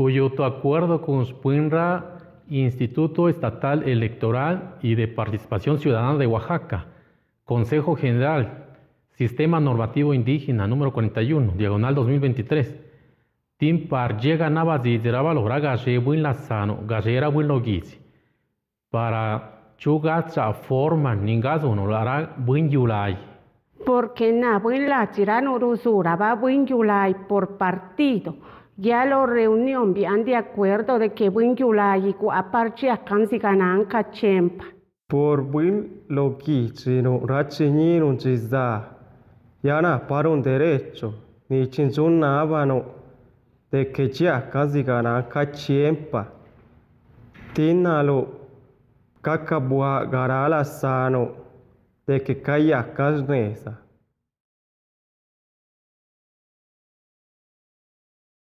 cuyo acuerdo con SPINRA, Instituto Estatal Electoral y de Participación Ciudadana de Oaxaca, Consejo General, Sistema Normativo Indígena, número 41, diagonal 2023. Timpar llega Navas y Zerabalo, Galle, buen Lazano, gasera buen Loguiz. Para Chugacha Forma, Ningazo, Nolara, buen Yulay. Porque na Buin La Rusura va buen Yulay por partido ya lo reunión bien de acuerdo de que buen yulayiku aparche a kansi ganan cachempa. Por buen lo chino no chizda, yana para un derecho, ni chinzuna abano de que ya kansi ganan Tínalo, Tinalo, kakabua garala sano, de que kaya kasnesa.